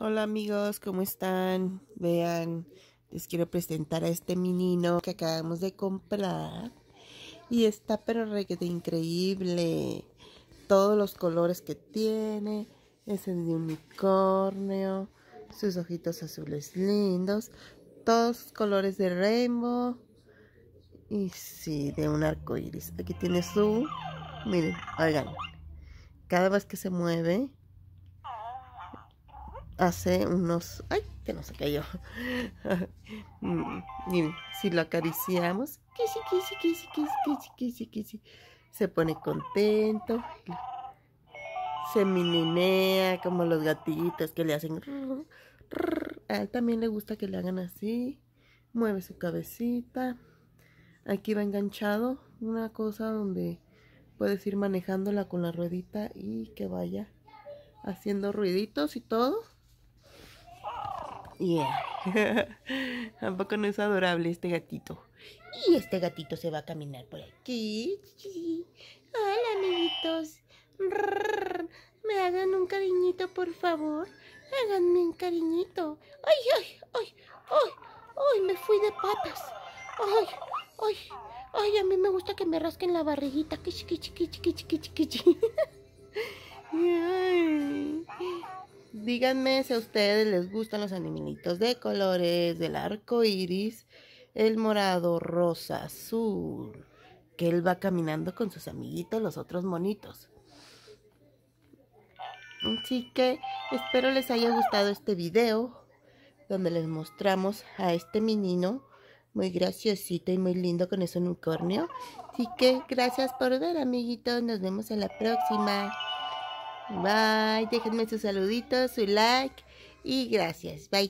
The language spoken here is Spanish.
Hola amigos, ¿cómo están? Vean, les quiero presentar a este menino que acabamos de comprar. Y está pero de increíble. Todos los colores que tiene. Es de unicornio. Sus ojitos azules lindos. Todos colores de rainbow. Y sí, de un arco iris. Aquí tiene su... Miren, oigan. Cada vez que se mueve, hace unos... ¡Ay! Que no se cayó. y mm, si lo acariciamos, kisi, kisi, kisi, se pone contento. Se mininea como los gatitos que le hacen. A él también le gusta que le hagan así. Mueve su cabecita. Aquí va enganchado una cosa donde puedes ir manejándola con la ruedita y que vaya haciendo ruiditos y todo. Yeah. Tampoco no es adorable este gatito. Y este gatito se va a caminar por aquí. Hola, amiguitos. Me hagan un cariñito, por favor. Háganme un cariñito. ¡Ay, ay, ay! ¡Ay, ay! Me fui de patas. ¡Ay, ay! Ay, a mí me gusta que me rasquen la barriguita. díganme si a ustedes les gustan los animalitos de colores, del arco iris, el morado, rosa, azul, que él va caminando con sus amiguitos, los otros monitos. Así que espero les haya gustado este video donde les mostramos a este menino muy graciosito y muy lindo con ese unicornio. Así que gracias por ver amiguitos, nos vemos en la próxima. Bye. Déjenme sus saluditos, su like y gracias. Bye.